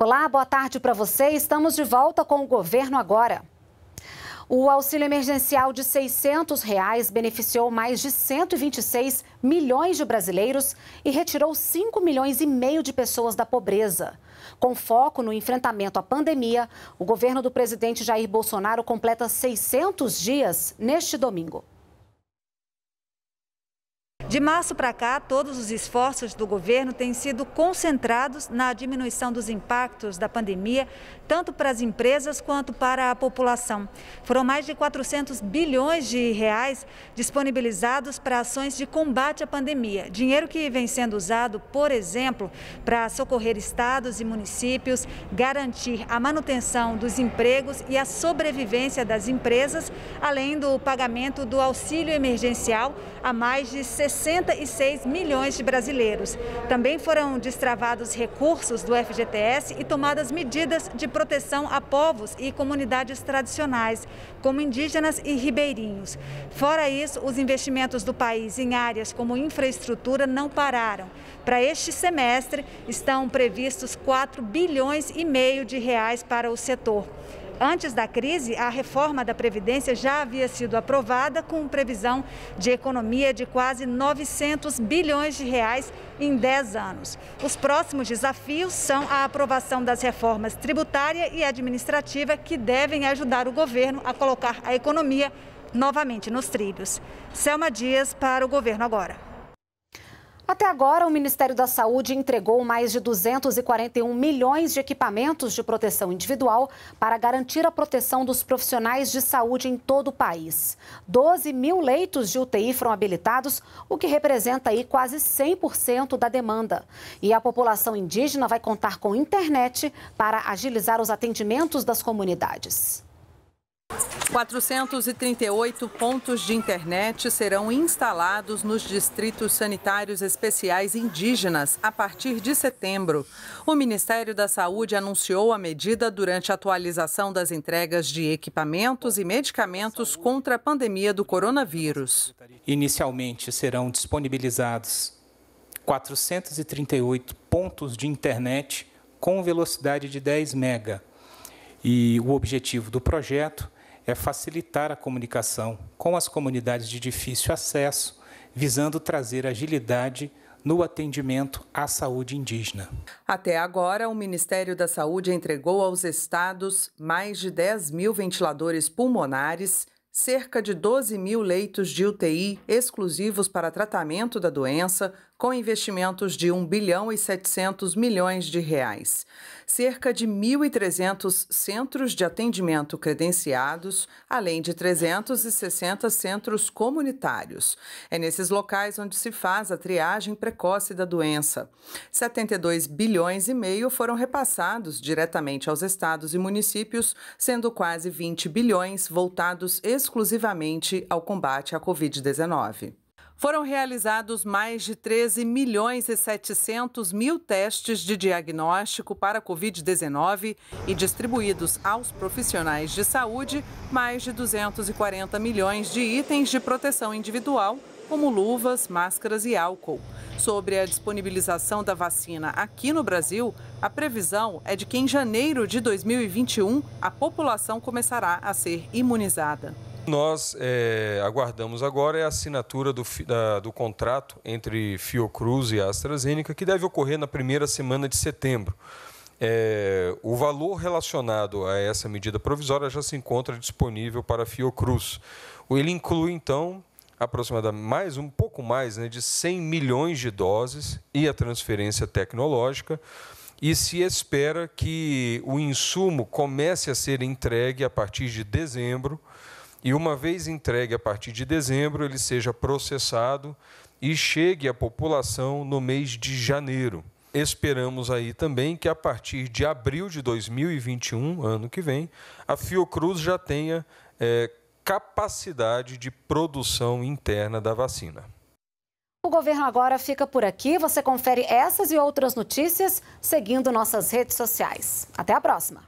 Olá, boa tarde para você. Estamos de volta com o Governo Agora. O auxílio emergencial de R$ 600 reais beneficiou mais de 126 milhões de brasileiros e retirou 5 milhões e meio de pessoas da pobreza. Com foco no enfrentamento à pandemia, o governo do presidente Jair Bolsonaro completa 600 dias neste domingo. De março para cá, todos os esforços do governo têm sido concentrados na diminuição dos impactos da pandemia, tanto para as empresas quanto para a população. Foram mais de 400 bilhões de reais disponibilizados para ações de combate à pandemia. Dinheiro que vem sendo usado, por exemplo, para socorrer estados e municípios, garantir a manutenção dos empregos e a sobrevivência das empresas, além do pagamento do auxílio emergencial a mais de 60 66 milhões de brasileiros. Também foram destravados recursos do FGTS e tomadas medidas de proteção a povos e comunidades tradicionais, como indígenas e ribeirinhos. Fora isso, os investimentos do país em áreas como infraestrutura não pararam. Para este semestre, estão previstos 4 bilhões e meio de reais para o setor. Antes da crise, a reforma da Previdência já havia sido aprovada com previsão de economia de quase 900 bilhões de reais em 10 anos. Os próximos desafios são a aprovação das reformas tributária e administrativa que devem ajudar o governo a colocar a economia novamente nos trilhos. Selma Dias para o Governo Agora. Até agora, o Ministério da Saúde entregou mais de 241 milhões de equipamentos de proteção individual para garantir a proteção dos profissionais de saúde em todo o país. 12 mil leitos de UTI foram habilitados, o que representa aí quase 100% da demanda. E a população indígena vai contar com internet para agilizar os atendimentos das comunidades. 438 pontos de internet serão instalados nos distritos sanitários especiais indígenas a partir de setembro. O Ministério da Saúde anunciou a medida durante a atualização das entregas de equipamentos e medicamentos contra a pandemia do coronavírus. Inicialmente serão disponibilizados 438 pontos de internet com velocidade de 10 mega. E o objetivo do projeto é facilitar a comunicação com as comunidades de difícil acesso, visando trazer agilidade no atendimento à saúde indígena. Até agora, o Ministério da Saúde entregou aos estados mais de 10 mil ventiladores pulmonares cerca de 12 mil leitos de UTI exclusivos para tratamento da doença, com investimentos de 1 bilhão e 700 milhões de reais. Cerca de 1.300 centros de atendimento credenciados, além de 360 centros comunitários. É nesses locais onde se faz a triagem precoce da doença. 72 bilhões e meio foram repassados diretamente aos estados e municípios, sendo quase 20 bilhões voltados exclusivamente exclusivamente ao combate à Covid-19. Foram realizados mais de 13 milhões e 700 mil testes de diagnóstico para Covid-19 e distribuídos aos profissionais de saúde mais de 240 milhões de itens de proteção individual, como luvas, máscaras e álcool. Sobre a disponibilização da vacina aqui no Brasil, a previsão é de que em janeiro de 2021 a população começará a ser imunizada. Nós é, aguardamos agora é a assinatura do, da, do contrato entre Fiocruz e AstraZeneca, que deve ocorrer na primeira semana de setembro. É, o valor relacionado a essa medida provisória já se encontra disponível para a Fiocruz. Ele inclui, então, aproximadamente mais, um pouco mais, né, de 100 milhões de doses e a transferência tecnológica. E se espera que o insumo comece a ser entregue a partir de dezembro e, uma vez entregue a partir de dezembro, ele seja processado e chegue à população no mês de janeiro. Esperamos aí também que a partir de abril de 2021, ano que vem, a Fiocruz já tenha é, capacidade de produção interna da vacina. O governo agora fica por aqui. Você confere essas e outras notícias seguindo nossas redes sociais. Até a próxima!